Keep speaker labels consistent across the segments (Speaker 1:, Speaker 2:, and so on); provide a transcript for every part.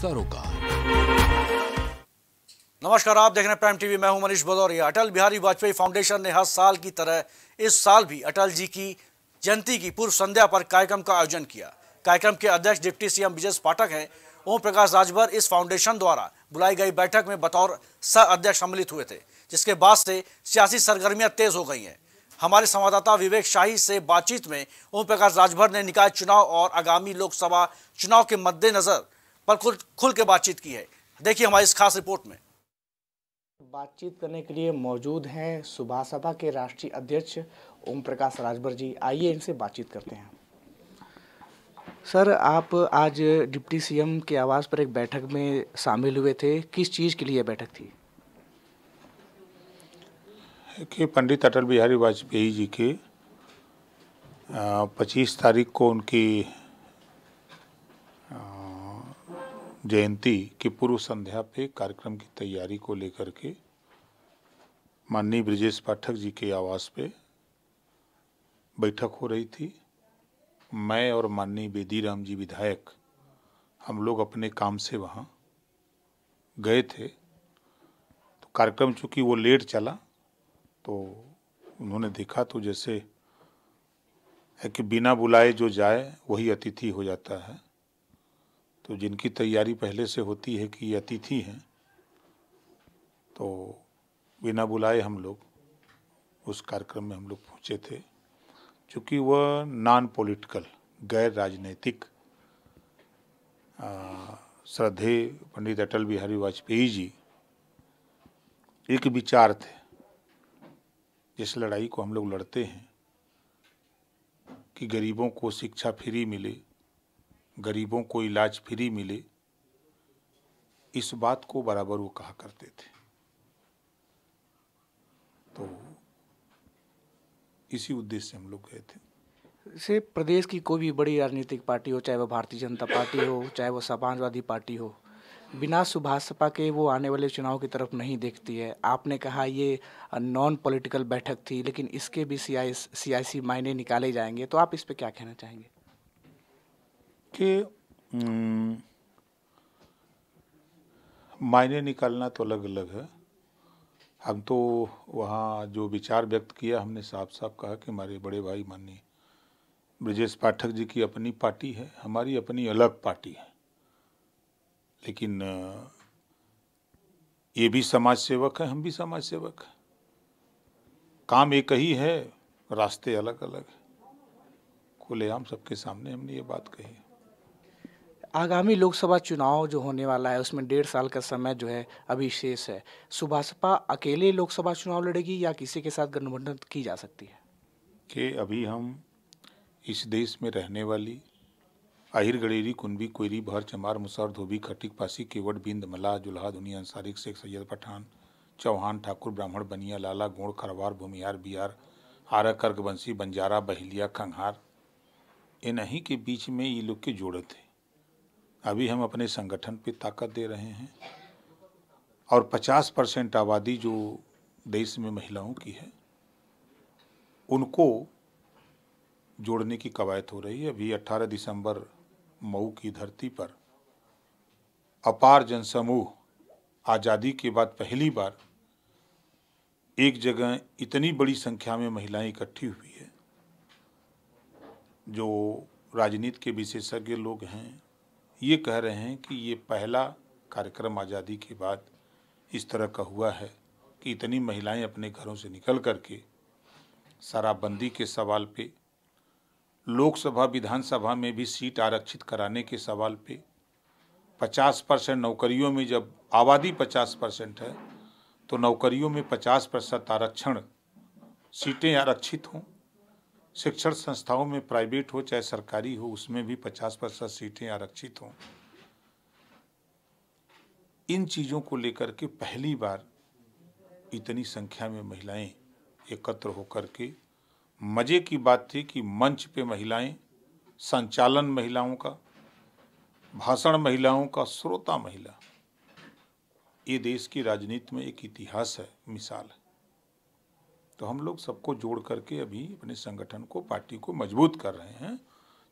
Speaker 1: सरोकार नमस्कार आप देख रहे हैं प्राइम टीवी मैं हूं मनीष भदौरिया अटल बिहारी वाजपेयी फाउंडेशन ने हर साल की तरह इस साल भी अटल जी की जयंती की पूर्व संध्या पर कार्यक्रम का आयोजन किया कार्यक्रम के अध्यक्ष डिप्टी सीएम विजय पाठक हैं ओम प्रकाश राजभर इस फाउंडेशन द्वारा बुलाई गई बैठक में बतौर सह अध्यक्ष सम्मिलित हुए थे जिसके बाद से सियासी सरगर्मियां तेज हो गई हैं हमारे संवाददाता विवेक शाही से बातचीत में ओम प्रकाश राजभर ने निकाय चुनाव और आगामी लोकसभा चुनाव के मद्देनजर पर खुल खुल के बातचीत की है देखिए हमारी इस खास रिपोर्ट में बातचीत करने के लिए मौजूद हैं सुबह के राष्ट्रीय अध्यक्ष ओम प्रकाश राजभर जी आइए इनसे बातचीत करते हैं सर आप आज डिप्टी सीएम के आवास पर एक बैठक में शामिल हुए थे किस चीज़ के लिए बैठक थी
Speaker 2: कि पंडित अटल बिहारी वाजपेयी जी के 25 तारीख को उनकी जयंती के पूर्व संध्या पे कार्यक्रम की तैयारी को लेकर के माननीय ब्रजेश पाठक जी के आवास पे बैठक हो रही थी मैं और माननीय बेदी राम जी विधायक हम लोग अपने काम से वहाँ गए थे तो कार्यक्रम चूँकि वो लेट चला तो उन्होंने देखा तो जैसे है कि बिना बुलाए जो जाए वही अतिथि हो जाता है तो जिनकी तैयारी पहले से होती है कि अतिथि हैं तो बिना बुलाए हम लोग उस कार्यक्रम में हम लोग पहुँचे थे चूँकि वह नॉन पॉलिटिकल गैर राजनीतिक श्रद्धे पंडित अटल बिहारी वाजपेयी जी एक विचार थे जिस लड़ाई को हम लोग लड़ते हैं कि गरीबों को शिक्षा फ्री मिले गरीबों को इलाज फ्री मिले इस बात को बराबर वो कहा करते थे तो इसी उद्देश्य से हम लोग गए
Speaker 1: थे से प्रदेश की कोई भी बड़ी राजनीतिक पार्टी हो चाहे वो भारतीय जनता पार्टी हो चाहे वो समाजवादी पार्टी हो बिना सुभाषपा के वो आने वाले चुनाव की तरफ नहीं देखती है आपने कहा ये नॉन पॉलिटिकल बैठक थी लेकिन इसके भी सियासी मायने निकाले जाएंगे तो आप इस पर क्या कहना चाहेंगे
Speaker 2: कि मायने निकालना तो अलग अलग है हम तो वहाँ जो विचार व्यक्त किया हमने साफ साफ कहा कि हमारे बड़े भाई माननीय ब्रजेश पाठक जी की अपनी पार्टी है हमारी अपनी अलग पार्टी है लेकिन ये भी समाज सेवक है हम भी समाज सेवक हैं काम एक ही है रास्ते अलग अलग खुलेआम सबके सामने हमने ये बात कही है आगामी लोकसभा
Speaker 1: चुनाव जो होने वाला है उसमें डेढ़ साल का समय जो है अभी शेष है सुभाषपा अकेले लोकसभा चुनाव लड़ेगी या किसी के साथ गठबंधन की जा सकती है
Speaker 2: कि अभी हम इस देश में रहने वाली आहिर गड़ेरी कुनबी कोयरी भर चमार मुसार धोबी खटिक पासी केवट बिंद मला जुल्हा दुनिया अंसारिक शेख सैयद पठान चौहान ठाकुर ब्राह्मण बनिया लाला गोड़ खरवार भूमिहार बिहार आरा कर्गवंशी बंजारा बहलिया खंगहार इन्हीं के बीच में ये लोग के जोड़े थे अभी हम अपने संगठन पे ताकत दे रहे हैं और 50 परसेंट आबादी जो देश में महिलाओं की है उनको जोड़ने की कवायद हो रही है अभी 18 दिसंबर मऊ की धरती पर अपार जनसमूह आज़ादी के बाद पहली बार एक जगह इतनी बड़ी संख्या में महिलाएं इकट्ठी हुई है जो राजनीति के विशेषज्ञ लोग हैं ये कह रहे हैं कि ये पहला कार्यक्रम आज़ादी के बाद इस तरह का हुआ है कि इतनी महिलाएं अपने घरों से निकल करके शराबबंदी के सवाल पे लोकसभा विधानसभा में भी सीट आरक्षित कराने के सवाल पे 50 परसेंट नौकरियों में जब आबादी 50 परसेंट है तो नौकरियों में 50 प्रतिशत आरक्षण सीटें आरक्षित हों शिक्षण संस्थाओं में प्राइवेट हो चाहे सरकारी हो उसमें भी 50 प्रतिशत सीटें आरक्षित हों इन चीज़ों को लेकर के पहली बार इतनी संख्या में महिलाएं एकत्र होकर के मज़े की बात थी कि मंच पे महिलाएं संचालन महिलाओं का भाषण महिलाओं का श्रोता महिला ये देश की राजनीति में एक इतिहास है मिसाल है तो हम लोग सबको जोड़ करके अभी अपने संगठन को पार्टी को मजबूत कर रहे हैं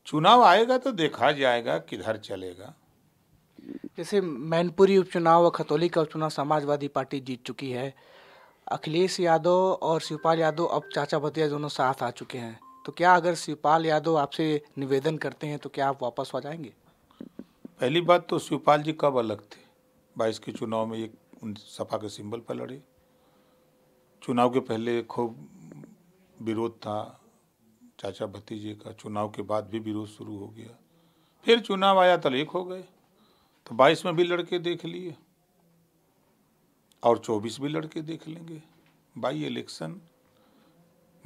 Speaker 2: चुनाव आएगा तो देखा जाएगा किधर चलेगा
Speaker 1: जैसे मैनपुरी उपचुनाव और खतौली का उपचुनाव समाजवादी पार्टी जीत चुकी है अखिलेश यादव और शिवपाल यादव अब चाचा भतिया दोनों साथ आ चुके हैं तो क्या अगर शिवपाल यादव आपसे निवेदन करते हैं तो क्या आप वापस आ जाएंगे
Speaker 2: पहली बात तो शिवपाल जी कब अलग थे बाईस के चुनाव में उन सपा के सिंबल पर लड़े चुनाव के पहले खूब विरोध था चाचा भतीजे का चुनाव के बाद भी विरोध शुरू हो गया फिर चुनाव आया तो एक हो गए तो बाईस में भी लड़के देख लिए और चौबीस भी लड़के देख लेंगे बाई इलेक्शन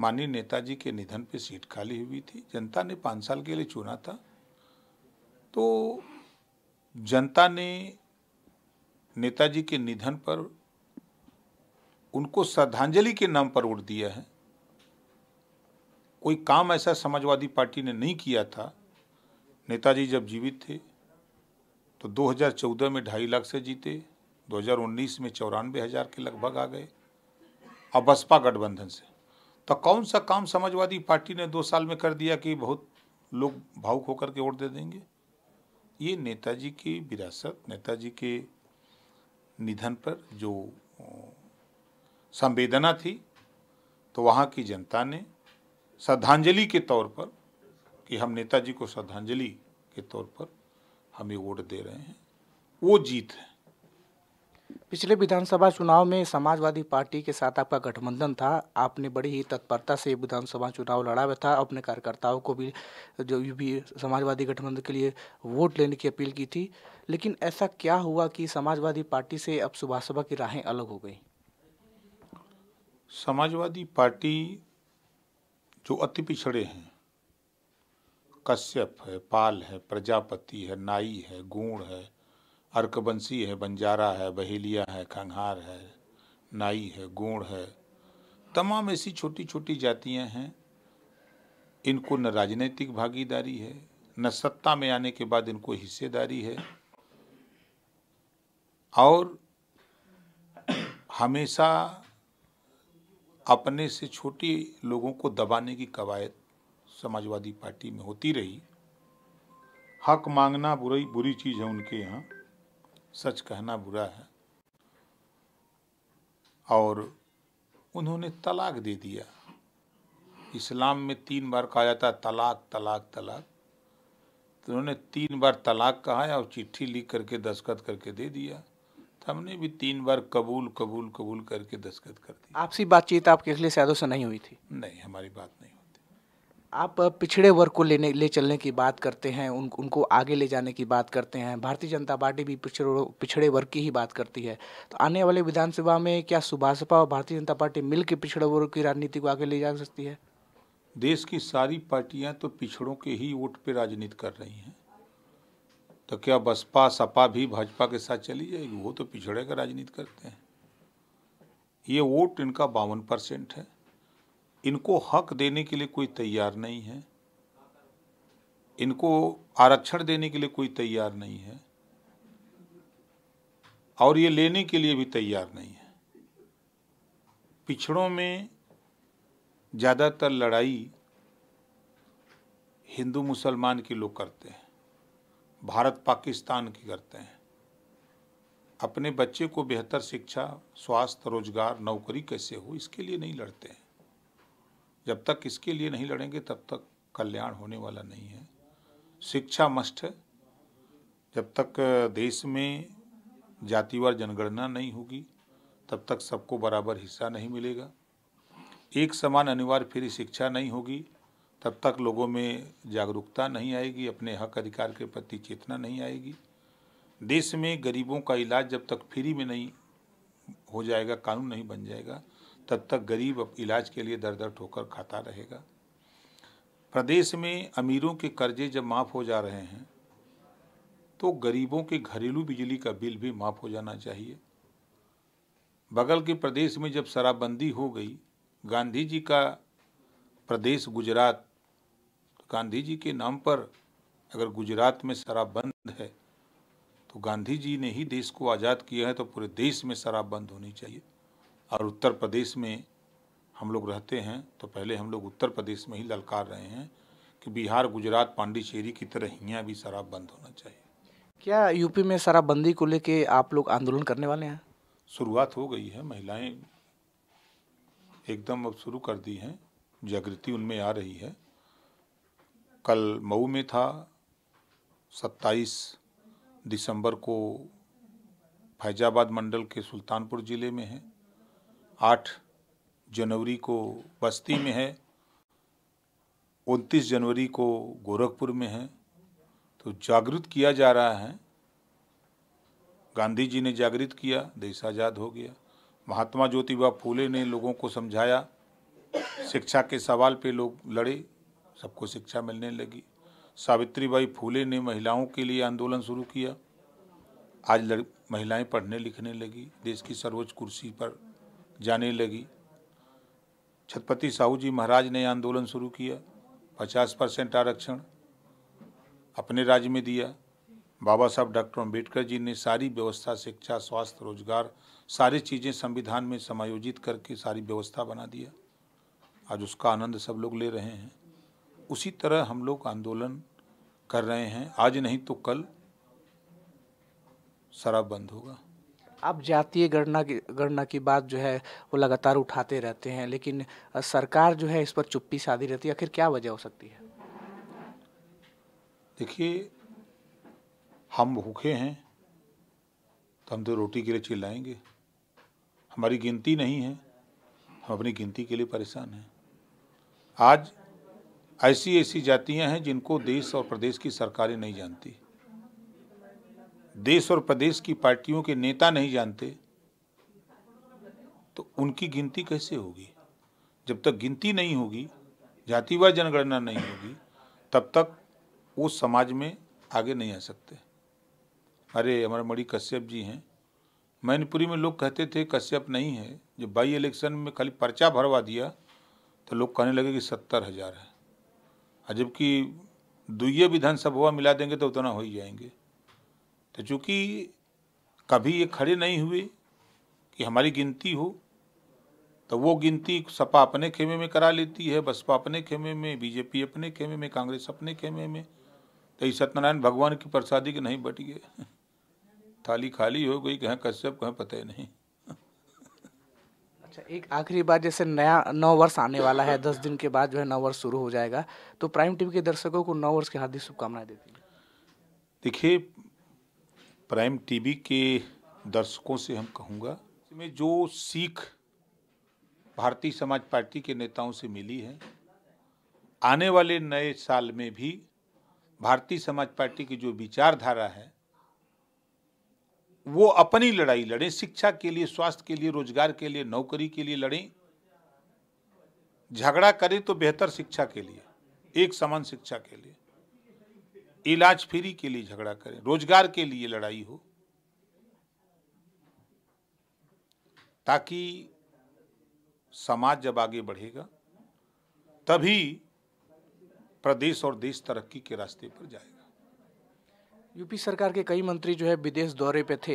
Speaker 2: माननीय नेताजी के निधन पे सीट खाली हुई थी जनता ने पाँच साल के लिए चुना था तो जनता ने नेताजी के निधन पर उनको श्रद्धांजलि के नाम पर वोट दिया है कोई काम ऐसा समाजवादी पार्टी ने नहीं किया था नेताजी जब जीवित थे तो 2014 में ढाई लाख से जीते 2019 में चौरानवे हज़ार के लगभग आ गए अब बसपा गठबंधन से तो कौन सा काम समाजवादी पार्टी ने दो साल में कर दिया कि बहुत लोग भावुक होकर के वोट दे देंगे ये नेताजी की विरासत नेताजी के निधन पर जो संवेदना थी तो वहाँ की जनता ने श्रद्धांजलि के तौर पर कि हम नेताजी को श्रद्धांजलि के तौर पर हम ये वोट दे रहे हैं वो जीत है
Speaker 1: पिछले विधानसभा चुनाव में समाजवादी पार्टी के साथ आपका गठबंधन था आपने बड़ी ही तत्परता से विधानसभा चुनाव लड़ा हुआ था अपने कार्यकर्ताओं को भी जो भी समाजवादी गठबंधन के लिए वोट लेने की अपील की थी लेकिन ऐसा क्या हुआ कि समाजवादी पार्टी से अब सुभाषभा की राहें अलग हो गई
Speaker 2: समाजवादी पार्टी जो अति पिछड़े हैं कश्यप है पाल है प्रजापति है नाई है गूण है अर्कबंसी है बंजारा है बहेलिया है खंगार है नाई है गूण है तमाम ऐसी छोटी छोटी जातियां हैं इनको न राजनीतिक भागीदारी है न सत्ता में आने के बाद इनको हिस्सेदारी है और हमेशा अपने से छोटे लोगों को दबाने की कवायद समाजवादी पार्टी में होती रही हक मांगना बुरी बुरी चीज़ है उनके यहाँ सच कहना बुरा है और उन्होंने तलाक दे दिया इस्लाम में तीन बार कहा जाता है तलाक तलाक तलाक तो उन्होंने तीन बार तलाक कहा और चिट्ठी लिख करके दस्खत करके दे दिया हमने भी तीन बार कबूल कबूल कबूल करके दस्तखत कर दी
Speaker 1: आपसी बातचीत आपके अखिलेश यादव से नहीं हुई थी
Speaker 2: नहीं हमारी बात नहीं होती
Speaker 1: आप पिछड़े वर्ग को लेने ले चलने की बात करते हैं उन उनको आगे ले जाने की बात करते हैं भारतीय जनता पार्टी भी पिछड़े पिछड़े वर्ग की ही बात करती है तो आने वाले विधानसभा में क्या सुभाषपा और भारतीय जनता पार्टी मिल पिछड़े वर्ग की राजनीति को आगे ले जा सकती है
Speaker 2: देश की सारी पार्टियां तो पिछड़ों के ही वोट पर राजनीति कर रही हैं तो क्या बसपा सपा भी भाजपा के साथ चली जाएगी वो तो पिछड़े का राजनीति करते हैं ये वोट इनका बावन परसेंट है इनको हक देने के लिए कोई तैयार नहीं है इनको आरक्षण देने के लिए कोई तैयार नहीं है और ये लेने के लिए भी तैयार नहीं है पिछड़ों में ज़्यादातर लड़ाई हिंदू मुसलमान के लोग करते हैं भारत पाकिस्तान की करते हैं अपने बच्चे को बेहतर शिक्षा स्वास्थ्य रोजगार नौकरी कैसे हो इसके लिए नहीं लड़ते हैं जब तक इसके लिए नहीं लड़ेंगे तब तक कल्याण होने वाला नहीं है शिक्षा मस्ट है जब तक देश में जातिवार जनगणना नहीं होगी तब तक सबको बराबर हिस्सा नहीं मिलेगा एक समान अनिवार्य फ्री शिक्षा नहीं होगी तब तक लोगों में जागरूकता नहीं आएगी अपने हक अधिकार के प्रति चेतना नहीं आएगी देश में गरीबों का इलाज जब तक फ्री में नहीं हो जाएगा कानून नहीं बन जाएगा तब तक गरीब इलाज के लिए दर दर ठोकर खाता रहेगा प्रदेश में अमीरों के कर्जे जब माफ़ हो जा रहे हैं तो गरीबों के घरेलू बिजली का बिल भी माफ़ हो जाना चाहिए बगल के प्रदेश में जब शराबबंदी हो गई गांधी जी का प्रदेश गुजरात गांधी जी के नाम पर अगर गुजरात में शराब बंद है तो गांधी जी ने ही देश को आज़ाद किया है तो पूरे देश में शराब बंद होनी चाहिए और उत्तर प्रदेश में हम लोग रहते हैं तो पहले हम लोग उत्तर प्रदेश में ही ललकार रहे हैं कि बिहार गुजरात पांडिचेरी की तरह यहाँ भी शराब बंद होना चाहिए
Speaker 1: क्या यूपी में शराबबंदी को लेके आप लोग आंदोलन करने वाले हैं
Speaker 2: शुरुआत हो गई है महिलाएं एकदम अब शुरू कर दी हैं जागृति उनमें आ रही है कल मऊ में था 27 दिसंबर को फैजाबाद मंडल के सुल्तानपुर ज़िले में है 8 जनवरी को बस्ती में है 29 जनवरी को गोरखपुर में है तो जागृत किया जा रहा है गांधी जी ने जागृत किया देश आज़ाद हो गया महात्मा ज्योतिबा फूले ने लोगों को समझाया शिक्षा के सवाल पे लोग लड़े सबको शिक्षा मिलने लगी सावित्री बाई फूले ने महिलाओं के लिए आंदोलन शुरू किया आज लड़ महिलाएं पढ़ने लिखने लगी देश की सर्वोच्च कुर्सी पर जाने लगी छत्रपति साहू जी महाराज ने आंदोलन शुरू किया पचास परसेंट आरक्षण अपने राज्य में दिया बाबा साहब डॉक्टर अम्बेडकर जी ने सारी व्यवस्था शिक्षा स्वास्थ्य रोजगार सारी चीज़ें संविधान में समायोजित करके सारी व्यवस्था बना दिया आज उसका आनंद सब लोग ले रहे हैं उसी तरह हम लोग आंदोलन कर रहे हैं आज नहीं तो कल शराब बंद होगा
Speaker 1: आप जातीय गणना की गणना की बात जो है वो लगातार उठाते रहते हैं लेकिन सरकार जो है इस पर चुप्पी साधी रहती है आखिर क्या वजह हो सकती है
Speaker 2: देखिए हम भूखे हैं तो हम तो रोटी के लिए चिल्लाएंगे हमारी गिनती नहीं है हम अपनी गिनती के लिए परेशान हैं आज ऐसी ऐसी जातियां हैं जिनको देश और प्रदेश की सरकारें नहीं जानती देश और प्रदेश की पार्टियों के नेता नहीं जानते तो उनकी गिनती कैसे होगी जब तक गिनती नहीं होगी जातिवार जनगणना नहीं होगी तब तक वो समाज में आगे नहीं आ सकते अरे अमर मणि कश्यप जी हैं मैनपुरी में लोग कहते थे कश्यप नहीं है जब बाई इलेक्शन में खाली पर्चा भरवा दिया तो लोग कहने लगे कि सत्तर हज़ार है जबकि दुइये विधानसभा मिला देंगे तो उतना हो ही जाएंगे तो चूँकि कभी ये खड़े नहीं हुए कि हमारी गिनती हो तो वो गिनती सपा अपने खेमे में करा लेती है बसपा अपने खेमे में बीजेपी अपने खेमे में कांग्रेस अपने खेमे में तो ये सत्यनारायण भगवान की प्रसादी के नहीं बट गए थाली खाली हो गई कहें कश्यप कहें पता ही नहीं अच्छा एक
Speaker 1: आखिरी बात जैसे नया नौ वर्ष आने वाला है दस दिन के बाद जो है नौ वर्ष शुरू हो जाएगा तो प्राइम टीवी के दर्शकों को नौ वर्ष की हार्दिक शुभकामनाएं देती हैं
Speaker 2: देखिए प्राइम टीवी के दर्शकों से हम कहूँगा इसमें जो सीख भारतीय समाज पार्टी के नेताओं से मिली है आने वाले नए साल में भी भारतीय समाज पार्टी की जो विचारधारा है वो अपनी लड़ाई लड़ें शिक्षा के लिए स्वास्थ्य के लिए रोजगार के लिए नौकरी के लिए लड़ें झगड़ा करें तो बेहतर शिक्षा के लिए एक समान शिक्षा के लिए इलाज फ्री के लिए झगड़ा करें रोजगार के लिए लड़ाई हो ताकि समाज जब आगे बढ़ेगा तभी प्रदेश और देश तरक्की के रास्ते पर जाएगा
Speaker 1: यूपी सरकार के कई मंत्री जो है विदेश दौरे पे थे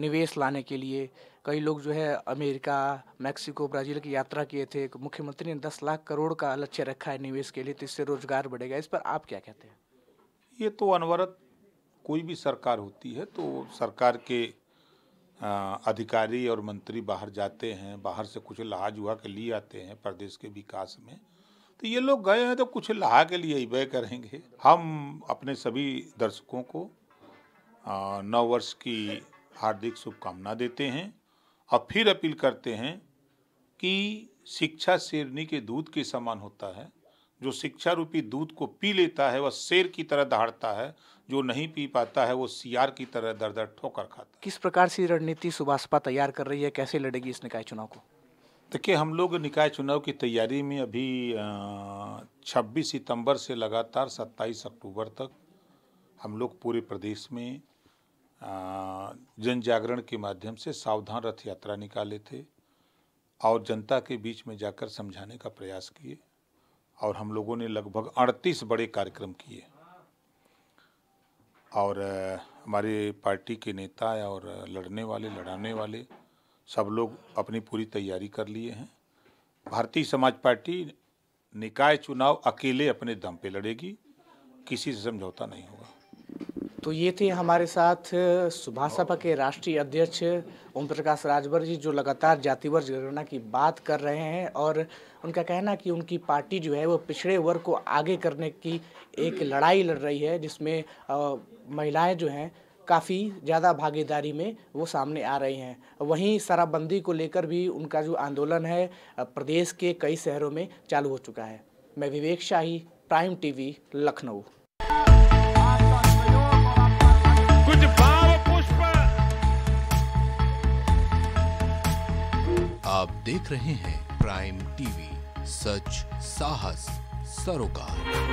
Speaker 1: निवेश लाने के लिए कई लोग जो है अमेरिका मैक्सिको ब्राज़ील की यात्रा किए थे मुख्यमंत्री ने दस लाख करोड़ का लक्ष्य रखा है निवेश के लिए तो इससे रोजगार बढ़ेगा इस
Speaker 2: पर आप क्या कहते हैं ये तो अनवरत कोई भी सरकार होती है तो सरकार के अधिकारी और मंत्री बाहर जाते हैं बाहर से कुछ लहाजुआ के लिए आते हैं प्रदेश के विकास में तो ये लोग गए हैं तो कुछ लाह के लिए ही व्यय करेंगे हम अपने सभी दर्शकों को नव वर्ष की हार्दिक शुभकामना देते हैं और फिर अपील करते हैं कि शिक्षा शेरनी के दूध के समान होता है जो शिक्षा रूपी दूध को पी लेता है वह शेर की तरह दहाड़ता है जो नहीं पी पाता है वो सियार की तरह दर दर ठोकर खाता
Speaker 1: है किस प्रकार से रणनीति सुभाषपा तैयार कर रही है कैसे लड़ेगी इस निकाय चुनाव को
Speaker 2: देखिए हम लोग निकाय चुनाव की तैयारी में अभी 26 सितंबर से लगातार 27 अक्टूबर तक हम लोग पूरे प्रदेश में जन जागरण के माध्यम से सावधान रथ यात्रा निकाले थे और जनता के बीच में जाकर समझाने का प्रयास किए और हम लोगों ने लगभग 38 बड़े कार्यक्रम किए और हमारे पार्टी के नेता और लड़ने वाले लड़ाने वाले सब लोग अपनी पूरी तैयारी कर लिए हैं भारतीय समाज पार्टी निकाय चुनाव अकेले अपने दम पे लड़ेगी किसी से समझौता नहीं होगा
Speaker 1: तो ये थे हमारे साथ सभा के राष्ट्रीय अध्यक्ष ओम प्रकाश राजभर जी जो लगातार जातिवर्ग जनगणना की बात कर रहे हैं और उनका कहना कि उनकी पार्टी जो है वो पिछड़े वर्ग को आगे करने की एक लड़ाई लड़ रही है जिसमें महिलाएं जो हैं काफ़ी ज़्यादा भागीदारी में वो सामने आ रहे हैं वहीं शराबबंदी को लेकर भी उनका जो आंदोलन है प्रदेश के कई शहरों में चालू हो चुका है मैं विवेक शाही प्राइम टीवी लखनऊ कुछ पुष्प आप देख रहे हैं प्राइम टीवी सच साहस सरोकार